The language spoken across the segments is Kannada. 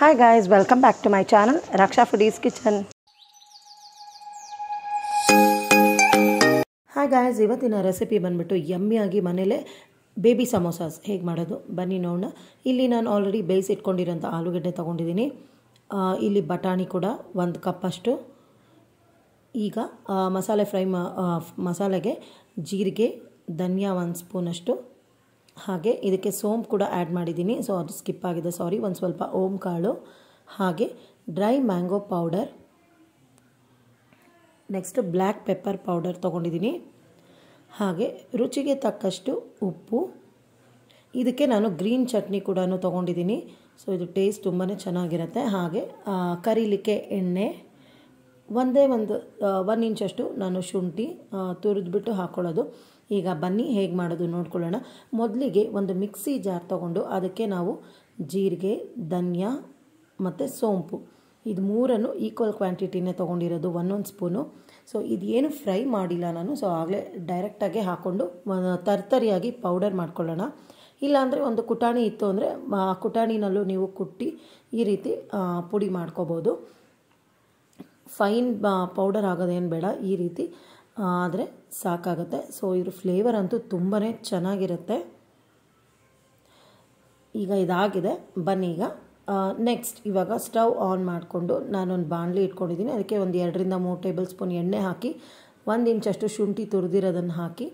hi guys welcome back to my channel Raksha foodies kitchen hi guys ಇವತ್ತಿನ ರೆಸಿಪಿ ಬಂದ್ಬಿಟ್ಟು ಯಮ್ಮಿಯಾಗಿ ಮನೇಲೆ ಬೇಬಿ ಸಮೋಸಾಸ್ ಹೇಗೆ ಮಾಡೋದು ಬನ್ನಿ ನೋಡೋಣ ಇಲ್ಲಿ ನಾನು ಆಲ್ರೆಡಿ ಬೇಯ್ಸಿಟ್ಕೊಂಡಿರೋಂಥ ಆಲೂಗಡ್ಡೆ ತೊಗೊಂಡಿದ್ದೀನಿ ಇಲ್ಲಿ ಬಟಾಣಿ ಕೂಡ ಒಂದು ಕಪ್ಪಷ್ಟು ಈಗ ಮಸಾಲೆ ಫ್ರೈ ಮಸಾಲೆಗೆ ಜೀರಿಗೆ ಧನಿಯಾ ಒಂದು ಸ್ಪೂನಷ್ಟು ಹಾಗೆ ಇದಕ್ಕೆ ಸೋಂಪು ಕೂಡ ಆ್ಯಡ್ ಮಾಡಿದ್ದೀನಿ ಸೊ ಅದು ಸ್ಕಿಪ್ ಆಗಿದೆ ಸಾರಿ ಒಂದು ಸ್ವಲ್ಪ ಓಮ್ ಕಾಳು ಹಾಗೆ dry mango powder next black pepper powder ತೊಗೊಂಡಿದ್ದೀನಿ ಹಾಗೆ ರುಚಿಗೆ ತಕ್ಕಷ್ಟು ಉಪ್ಪು ಇದಕ್ಕೆ ನಾನು ಗ್ರೀನ್ ಚಟ್ನಿ ಕೂಡ ತೊಗೊಂಡಿದ್ದೀನಿ ಸೊ ಇದು ಟೇಸ್ಟ್ ತುಂಬಾ ಚೆನ್ನಾಗಿರುತ್ತೆ ಹಾಗೆ ಕರೀಲಿಕ್ಕೆ ಎಣ್ಣೆ ಒಂದೇ ಒಂದು ಒನ್ ಇಂಚಷ್ಟು ನಾನು ಶುಂಠಿ ತುರಿದ್ಬಿಟ್ಟು ಹಾಕ್ಕೊಳ್ಳೋದು ಈಗ ಬನ್ನಿ ಹೇಗೆ ಮಾಡೋದು ನೋಡ್ಕೊಳ್ಳೋಣ ಮೊದಲಿಗೆ ಒಂದು ಮಿಕ್ಸಿ ಜಾರ್ ತಗೊಂಡು ಅದಕ್ಕೆ ನಾವು ಜೀರಿಗೆ ಧನಿಯಾ ಮತ್ತು ಸೋಂಪು ಇದು ಮೂರನ್ನು ಈಕ್ವಲ್ ಕ್ವಾಂಟಿಟಿನೇ ತೊಗೊಂಡಿರೋದು ಒಂದೊಂದು ಸ್ಪೂನು ಸೊ ಇದೇನು ಫ್ರೈ ಮಾಡಿಲ್ಲ ನಾನು ಸೊ ಆಗಲೇ ಡೈರೆಕ್ಟಾಗಿ ಹಾಕ್ಕೊಂಡು ತರ್ತರಿಯಾಗಿ ಪೌಡರ್ ಮಾಡ್ಕೊಳ್ಳೋಣ ಇಲ್ಲಾಂದರೆ ಒಂದು ಕುಟಾಣಿ ಇತ್ತು ಅಂದರೆ ಆ ಕುಟಾಣಿನಲ್ಲೂ ನೀವು ಕುಟ್ಟಿ ಈ ರೀತಿ ಪುಡಿ ಮಾಡ್ಕೋಬೋದು ಫೈನ್ ಪೌಡರ್ ಆಗೋದೇನು ಬೇಡ ಈ ರೀತಿ ಆದರೆ ಸಾಕಾಗುತ್ತೆ ಸೊ ಇದ್ರ ಫ್ಲೇವರ್ ಅಂತೂ ತುಂಬಾ ಚೆನ್ನಾಗಿರುತ್ತೆ ಈಗ ಇದಾಗಿದೆ ಬನ್ನಿ ಈಗ ನೆಕ್ಸ್ಟ್ ಇವಾಗ ಸ್ಟವ್ ಆನ್ ಮಾಡಿಕೊಂಡು ನಾನೊಂದು ಬಾಣಲಿ ಇಟ್ಕೊಂಡಿದ್ದೀನಿ ಅದಕ್ಕೆ ಒಂದು ಎರಡರಿಂದ ಮೂರು ಟೇಬಲ್ ಸ್ಪೂನ್ ಎಣ್ಣೆ ಹಾಕಿ ಒಂದು ಇಂಚಷ್ಟು ಶುಂಠಿ ತುರಿದಿರೋದನ್ನು ಹಾಕಿ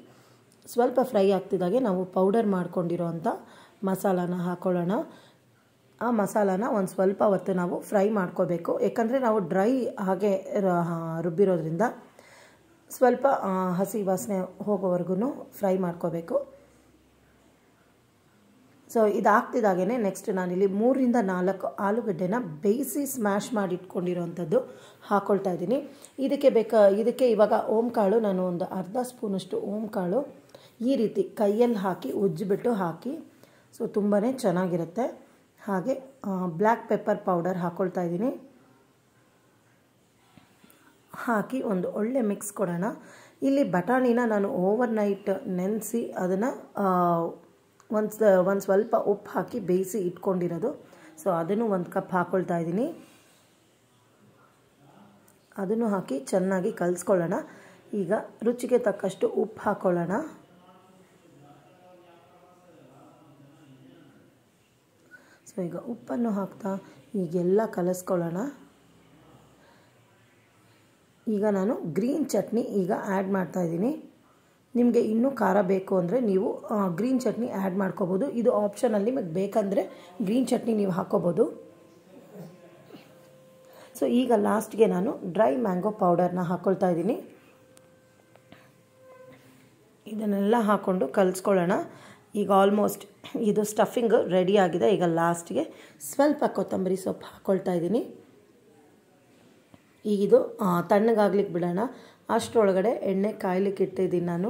ಸ್ವಲ್ಪ ಫ್ರೈ ಆಗ್ತಿದ್ದಾಗೆ ನಾವು ಪೌಡರ್ ಮಾಡ್ಕೊಂಡಿರೋ ಅಂಥ ಮಸಾಲಾನ ಹಾಕೊಳ್ಳೋಣ ಆ ಮಸಾಲಾನ ಒಂದು ಸ್ವಲ್ಪ ಹೊತ್ತು ನಾವು ಫ್ರೈ ಮಾಡ್ಕೋಬೇಕು ಯಾಕಂದರೆ ನಾವು ಡ್ರೈ ಹಾಗೆ ರುಬ್ಬಿರೋದ್ರಿಂದ ಸ್ವಲ್ಪ ಹಸಿ ವಾಸನೆ ಹೋಗೋವರೆಗೂ ಫ್ರೈ ಮಾಡ್ಕೋಬೇಕು ಸೊ ಇದು ನೆಕ್ಸ್ಟ್ ನಾನಿಲ್ಲಿ ಮೂರಿಂದ ನಾಲ್ಕು ಆಲೂಗಡ್ಡೆನ ಬೇಯಿಸಿ ಸ್ಮ್ಯಾಶ್ ಮಾಡಿ ಇಟ್ಕೊಂಡಿರೋವಂಥದ್ದು ಹಾಕ್ಕೊಳ್ತಾ ಇದ್ದೀನಿ ಇದಕ್ಕೆ ಬೇಕಾ ಇದಕ್ಕೆ ಇವಾಗ ಓಂಕಾಳು ನಾನು ಒಂದು ಅರ್ಧ ಸ್ಪೂನಷ್ಟು ಓಂಕಾಳು ಈ ರೀತಿ ಕೈಯಲ್ಲಿ ಹಾಕಿ ಉಜ್ಜಿಬಿಟ್ಟು ಹಾಕಿ ಸೊ ತುಂಬಾ ಚೆನ್ನಾಗಿರುತ್ತೆ ಹಾಗೆ ಬ್ಲ್ಯಾಕ್ ಪೆಪ್ಪರ್ ಪೌಡರ್ ಹಾಕ್ಕೊಳ್ತಾ ಇದ್ದೀನಿ ಹಾಕಿ ಒಂದು ಒಳ್ಳೆ ಮಿಕ್ಸ್ ಕೊಡೋಣ ಇಲ್ಲಿ ಬಟಾಣಿನ ನಾನು ಓವರ್ ನೈಟ್ ನೆನೆಸಿ ಅದನ್ನು ಒಂದು ಒಂದು ಸ್ವಲ್ಪ ಉಪ್ಪು ಹಾಕಿ ಬೇಯಿಸಿ ಇಟ್ಕೊಂಡಿರೋದು ಸೊ ಅದನ್ನು ಒಂದು ಕಪ್ ಹಾಕ್ಕೊಳ್ತಾ ಇದ್ದೀನಿ ಅದನ್ನು ಹಾಕಿ ಚೆನ್ನಾಗಿ ಕಲಿಸ್ಕೊಳ್ಳೋಣ ಈಗ ರುಚಿಗೆ ತಕ್ಕಷ್ಟು ಉಪ್ಪು ಹಾಕ್ಕೊಳ್ಳೋಣ ಸೊ ಈಗ ಉಪ್ಪನ್ನು ಹಾಕ್ತಾ ಈಗೆಲ್ಲ ಕಲಿಸ್ಕೊಳ್ಳೋಣ ಈಗ ನಾನು ಗ್ರೀನ್ ಚಟ್ನಿ ಈಗ ಆ್ಯಡ್ ಮಾಡ್ತಾಯಿದ್ದೀನಿ ನಿಮಗೆ ಇನ್ನೂ ಖಾರ ಬೇಕು ಅಂದರೆ ನೀವು ಗ್ರೀನ್ ಚಟ್ನಿ ಆ್ಯಡ್ ಮಾಡ್ಕೋಬೋದು ಇದು ಆಪ್ಷನಲ್ಲಿ ನಿಮಗೆ ಬೇಕಂದರೆ ಗ್ರೀನ್ ಚಟ್ನಿ ನೀವು ಹಾಕೋಬೋದು ಸೊ ಈಗ ಲಾಸ್ಟ್ಗೆ ನಾನು ಡ್ರೈ ಮ್ಯಾಂಗೋ ಪೌಡರ್ನ ಹಾಕ್ಕೊಳ್ತಾ ಇದ್ದೀನಿ ಇದನ್ನೆಲ್ಲ ಹಾಕ್ಕೊಂಡು ಕಲಿಸ್ಕೊಳ್ಳೋಣ ಈಗ ಆಲ್ಮೋಸ್ಟ್ ಇದು ಸ್ಟಫಿಂಗ್ ರೆಡಿ ಆಗಿದೆ ಈಗ ಲಾಸ್ಟ್ಗೆ ಸ್ವಲ್ಪ ಕೊತ್ತಂಬರಿ ಸೊಪ್ಪು ಹಾಕ್ಕೊಳ್ತಾ ಇದ್ದೀನಿ ಈಗಿದು ತಣ್ಣಗಾಗ್ಲಿಕ್ಕೆ ಬಿಡೋಣ ಅಷ್ಟೊಳಗಡೆ ಎಣ್ಣೆ ಕಾಯ್ಲಿಕ್ಕೆ ಇಟ್ಟಿದ್ದೀನಿ ನಾನು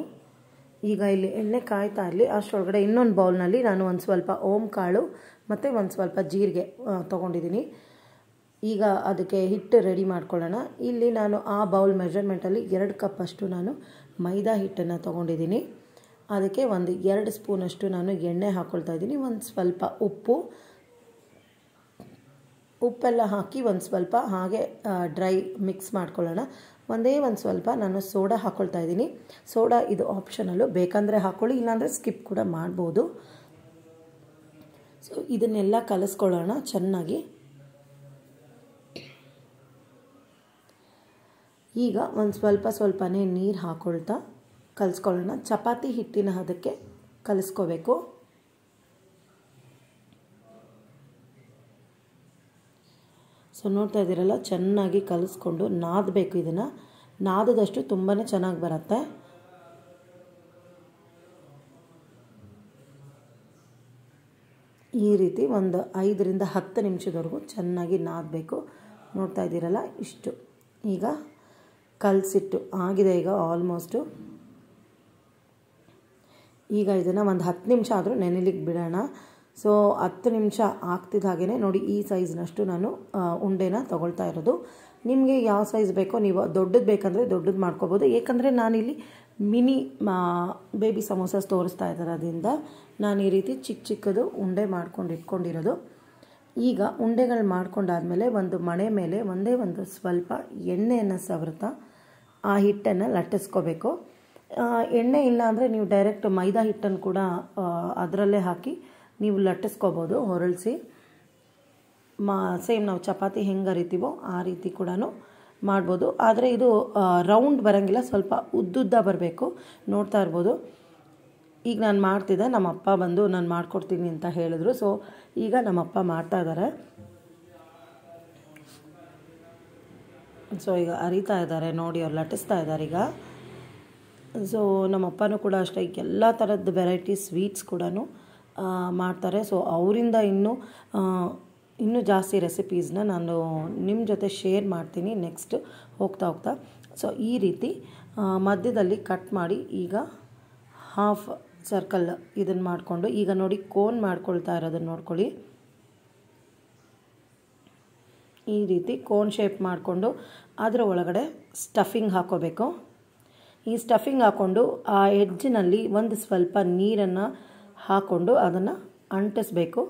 ಈಗ ಇಲ್ಲಿ ಎಣ್ಣೆ ಕಾಯ್ತಾ ಇರಲಿ ಅಷ್ಟೊಳಗಡೆ ಇನ್ನೊಂದು ಬೌಲ್ನಲ್ಲಿ ನಾನು ಒಂದು ಸ್ವಲ್ಪ ಓಮ್ ಕಾಳು ಮತ್ತು ಒಂದು ಸ್ವಲ್ಪ ಜೀರಿಗೆ ತೊಗೊಂಡಿದ್ದೀನಿ ಈಗ ಅದಕ್ಕೆ ಹಿಟ್ಟು ರೆಡಿ ಮಾಡ್ಕೊಳ್ಳೋಣ ಇಲ್ಲಿ ನಾನು ಆ ಬೌಲ್ ಮೆಜರ್ಮೆಂಟಲ್ಲಿ ಎರಡು ಕಪ್ಪಷ್ಟು ನಾನು ಮೈದಾ ಹಿಟ್ಟನ್ನು ತೊಗೊಂಡಿದ್ದೀನಿ ಅದಕ್ಕೆ ಒಂದು ಎರಡು ಸ್ಪೂನಷ್ಟು ನಾನು ಎಣ್ಣೆ ಹಾಕ್ಕೊಳ್ತಾ ಇದ್ದೀನಿ ಒಂದು ಸ್ವಲ್ಪ ಉಪ್ಪು ಉಪ್ಪೆಲ್ಲ ಹಾಕಿ ಒಂದು ಸ್ವಲ್ಪ ಹಾಗೆ ಡ್ರೈ ಮಿಕ್ಸ್ ಮಾಡ್ಕೊಳ್ಳೋಣ ಒಂದೇ ಒಂದು ಸ್ವಲ್ಪ ನಾನು ಸೋಡಾ ಹಾಕ್ಕೊಳ್ತಾ ಇದ್ದೀನಿ ಸೋಡಾ ಇದು ಆಪ್ಷನಲ್ಲು ಬೇಕಂದರೆ ಹಾಕ್ಕೊಳ್ಳಿ ಇಲ್ಲಾಂದರೆ ಸ್ಕಿಪ್ ಕೂಡ ಮಾಡ್ಬೋದು ಸೊ ಇದನ್ನೆಲ್ಲ ಕಲಿಸ್ಕೊಳ್ಳೋಣ ಚೆನ್ನಾಗಿ ಈಗ ಒಂದು ಸ್ವಲ್ಪ ಸ್ವಲ್ಪನೇ ನೀರು ಹಾಕ್ಕೊಳ್ತಾ ಕಲಿಸ್ಕೊಳ್ಳೋಣ ಚಪಾತಿ ಹಿಟ್ಟಿನ ಅದಕ್ಕೆ ಕಲಿಸ್ಕೋಬೇಕು ಸೊ ನೋಡ್ತಾ ಇದ್ದೀರಲ್ಲ ಚೆನ್ನಾಗಿ ಕಲಿಸ್ಕೊಂಡು ನಾದಬೇಕು ಇದನ್ನು ನಾದದಷ್ಟು ತುಂಬಾ ಚೆನ್ನಾಗಿ ಬರುತ್ತೆ ಈ ರೀತಿ ಒಂದು ಐದರಿಂದ ಹತ್ತು ನಿಮಿಷದವರೆಗೂ ಚೆನ್ನಾಗಿ ನಾದಬೇಕು ನೋಡ್ತಾ ಇದ್ದೀರಲ್ಲ ಇಷ್ಟು ಈಗ ಕಲಸಿಟ್ಟು ಆಗಿದೆ ಈಗ ಆಲ್ಮೋಸ್ಟು ಈಗ ಇದನ್ನು ಒಂದು ಹತ್ತು ನಿಮಿಷ ಆದರೂ ನೆನೆಲಿಕ್ಕೆ ಬಿಡೋಣ ಸೊ ಹತ್ತು ನಿಮಿಷ ಆಗ್ತಿದ್ದ ಹಾಗೆಯೇ ನೋಡಿ ಈ ಸೈಜ್ನಷ್ಟು ನಾನು ಉಂಡೆನ ತೊಗೊಳ್ತಾ ಇರೋದು ನಿಮಗೆ ಯಾವ ಸೈಜ್ ಬೇಕೋ ನೀವು ದೊಡ್ಡದು ಬೇಕಂದರೆ ದೊಡ್ಡದು ಮಾಡ್ಕೋಬೋದು ಏಕೆಂದರೆ ನಾನಿಲ್ಲಿ ಮಿನಿ ಬೇಬಿ ಸಮೋಸಾಸ್ ತೋರಿಸ್ತಾ ಇರೋದ್ರಿಂದ ನಾನು ಈ ರೀತಿ ಚಿಕ್ಕ ಚಿಕ್ಕದು ಉಂಡೆ ಮಾಡ್ಕೊಂಡು ಇಟ್ಕೊಂಡಿರೋದು ಈಗ ಉಂಡೆಗಳು ಮಾಡ್ಕೊಂಡಾದಮೇಲೆ ಒಂದು ಮಣೆ ಮೇಲೆ ಒಂದೇ ಒಂದು ಸ್ವಲ್ಪ ಎಣ್ಣೆಯನ್ನು ಸವರ್ತಾ ಆ ಹಿಟ್ಟನ್ನು ಲಟ್ಟಿಸ್ಕೋಬೇಕು ಎಣ್ಣೆ ಇಲ್ಲ ಅಂದರೆ ನೀವು ಡೈರೆಕ್ಟ್ ಮೈದಾ ಹಿಟ್ಟನ್ನು ಕೂಡ ಅದರಲ್ಲೇ ಹಾಕಿ ನೀವು ಲಟ್ಟಿಸ್ಕೋಬೋದು ಹೊರಳಿಸಿ ಮಾ ಸೇಮ್ ನಾವು ಚಪಾತಿ ಹೆಂಗೆ ಅರಿತೀವೋ ಆ ರೀತಿ ಕೂಡ ಮಾಡ್ಬೋದು ಆದರೆ ಇದು ರೌಂಡ್ ಬರೋಂಗಿಲ್ಲ ಸ್ವಲ್ಪ ಉದ್ದುದ್ದ ಬರಬೇಕು ನೋಡ್ತಾ ಇರ್ಬೋದು ಈಗ ನಾನು ಮಾಡ್ತಿದ್ದೆ ನಮ್ಮ ಅಪ್ಪ ಬಂದು ನಾನು ಮಾಡ್ಕೊಡ್ತೀನಿ ಅಂತ ಹೇಳಿದ್ರು ಸೊ ಈಗ ನಮ್ಮಪ್ಪ ಮಾಡ್ತಾ ಇದ್ದಾರೆ ಸೊ ಈಗ ಅರಿತಾ ಇದ್ದಾರೆ ನೋಡಿ ಅವ್ರು ಲಟ್ಟಿಸ್ತಾ ಇದ್ದಾರೆ ಈಗ ಸೊ ನಮ್ಮಪ್ಪನೂ ಕೂಡ ಅಷ್ಟೇ ಈಗ ಎಲ್ಲ ಥರದ ವೆರೈಟಿ ಸ್ವೀಟ್ಸ್ ಕೂಡ ಮಾಡ್ತಾರೆ ಸೊ ಅವರಿಂದ ಇನ್ನೂ ಇನ್ನೂ ಜಾಸ್ತಿ ರೆಸಿಪೀಸ್ನ ನಾನು ನಿಮ್ಮ ಜೊತೆ ಶೇರ್ ಮಾಡ್ತೀನಿ ನೆಕ್ಸ್ಟ್ ಹೋಗ್ತಾ ಹೋಗ್ತಾ ಸೊ ಈ ರೀತಿ ಮಧ್ಯದಲ್ಲಿ ಕಟ್ ಮಾಡಿ ಈಗ ಹಾಫ್ ಸರ್ಕಲ್ ಇದನ್ನು ಮಾಡಿಕೊಂಡು ಈಗ ನೋಡಿ ಕೋನ್ ಮಾಡ್ಕೊಳ್ತಾ ಇರೋದನ್ನು ನೋಡ್ಕೊಳ್ಳಿ ಈ ರೀತಿ ಕೋನ್ ಶೇಪ್ ಮಾಡಿಕೊಂಡು ಅದರ ಒಳಗಡೆ ಸ್ಟಫಿಂಗ್ ಹಾಕೋಬೇಕು ಈ ಸ್ಟಫಿಂಗ್ ಹಾಕ್ಕೊಂಡು ಆ ಎಡ್ಜಿನಲ್ಲಿ ಒಂದು ಸ್ವಲ್ಪ ನೀರನ್ನು ಹಾಕ್ಕೊಂಡು ಅದನ್ನು ಅಂಟಿಸ್ಬೇಕು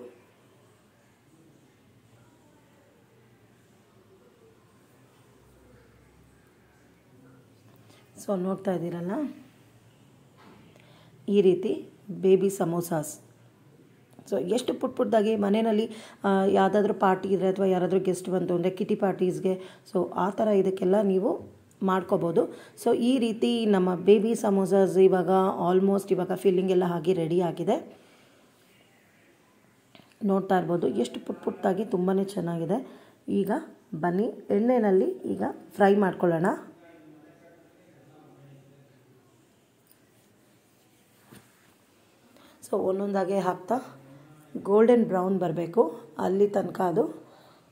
ಸೊ ನೋಡ್ತಾ ಇದ್ದೀರಲ್ಲ ಈ ರೀತಿ ಬೇಬಿ ಸಮೋಸಾಸ್ ಸೊ ಎಷ್ಟು ಪುಟ್ ಪುಟ್ಟದಾಗಿ ಮನೆಯಲ್ಲಿ ಯಾವುದಾದ್ರೂ ಪಾರ್ಟಿ ಇದ್ರೆ ಅಥವಾ ಯಾರಾದರೂ ಗೆಸ್ಟ್ ಬಂತು ಅಂದರೆ ಕಿಟಿ ಪಾರ್ಟೀಸ್ಗೆ ಸೊ ಆ ಥರ ಇದಕ್ಕೆಲ್ಲ ನೀವು ಮಾಡ್ಕೋಬೋದು ಸೊ ಈ ರೀತಿ ನಮ್ಮ ಬೇಬಿ ಸಮೋಸಾಸ್ ಇವಾಗ ಆಲ್ಮೋಸ್ಟ್ ಇವಾಗ ಫಿಲ್ಲಿಂಗ್ ಎಲ್ಲ ಆಗಿ ರೆಡಿ ಆಗಿದೆ ನೋಡ್ತಾ ಇರ್ಬೋದು ಎಷ್ಟು ಪುಟ್ ಪುಟ್ಟಾಗಿ ತುಂಬಾ ಚೆನ್ನಾಗಿದೆ ಈಗ ಬನ್ನಿ ಎಣ್ಣೆಯಲ್ಲಿ ಈಗ ಫ್ರೈ ಮಾಡ್ಕೊಳ್ಳೋಣ ಸೊ ಒಂದೊಂದಾಗೆ ಹಾಕ್ತಾ ಗೋಲ್ಡನ್ ಬ್ರೌನ್ ಬರಬೇಕು ಅಲ್ಲಿ ತನಕ ಅದು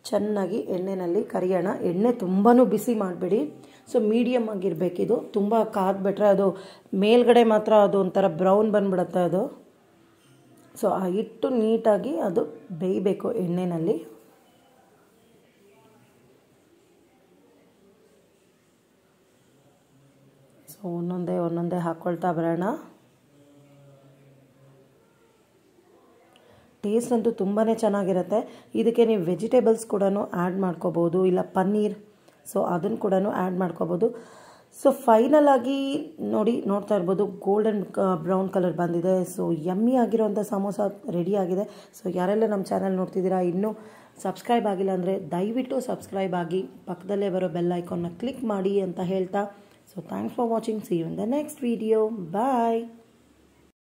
ಚೆನ್ನಾಗಿ ಎಣ್ಣೆಯಲ್ಲಿ ಕರಿಯೋಣ ಎಣ್ಣೆ ತುಂಬಾ ಬಿಸಿ ಮಾಡಬೇಡಿ ಸೊ ಮೀಡಿಯಮ್ ಇದು ತುಂಬ ಬಿಟ್ಟರೆ ಅದು ಮೇಲ್ಗಡೆ ಮಾತ್ರ ಅದು ಒಂಥರ ಬ್ರೌನ್ ಬಂದ್ಬಿಡುತ್ತೆ ಅದು ಸೊ ಆ ಹಿಟ್ಟು ನೀಟಾಗಿ ಅದು ಬೇಯಬೇಕು ಎಣ್ಣೆಯಲ್ಲಿ ಸೊ ಒಂದೊಂದೇ ಒಂದೊಂದೇ ಹಾಕ್ಕೊಳ್ತಾ ಬರೋಣ ಟೇಸ್ಟ್ ಅಂತೂ ತುಂಬಾ ಚೆನ್ನಾಗಿರುತ್ತೆ ಇದಕ್ಕೆ ನೀವು ವೆಜಿಟೇಬಲ್ಸ್ ಕೂಡ ಆ್ಯಡ್ ಮಾಡ್ಕೋಬೋದು ಇಲ್ಲ ಪನ್ನೀರ್ ಸೊ ಅದನ್ನು ಕೂಡ ಆ್ಯಡ್ ಮಾಡ್ಕೋಬೋದು ಸೊ ಫೈನಲ್ ಆಗಿ ನೋಡಿ ನೋಡ್ತಾ ಇರ್ಬೋದು ಗೋಲ್ಡನ್ ಬ್ರೌನ್ ಕಲರ್ ಬಂದಿದೆ ಸೊ ಎಮ್ಮಿ ಆಗಿರೋಂಥ ಸಮೋಸ ರೆಡಿ ಆಗಿದೆ ಸೊ ಯಾರೆಲ್ಲ ನಮ್ಮ ಚಾನಲ್ ನೋಡ್ತಿದ್ದೀರಾ ಇನ್ನೂ ಸಬ್ಸ್ಕ್ರೈಬ್ ಆಗಿಲ್ಲ ಅಂದರೆ ದಯವಿಟ್ಟು ಸಬ್ಸ್ಕ್ರೈಬ್ ಆಗಿ ಪಕ್ಕದಲ್ಲೇ ಬರೋ ಬೆಲ್ ಐಕಾನ್ನ ಕ್ಲಿಕ್ ಮಾಡಿ ಅಂತ ಹೇಳ್ತಾ so thanks for watching see you in the next video bye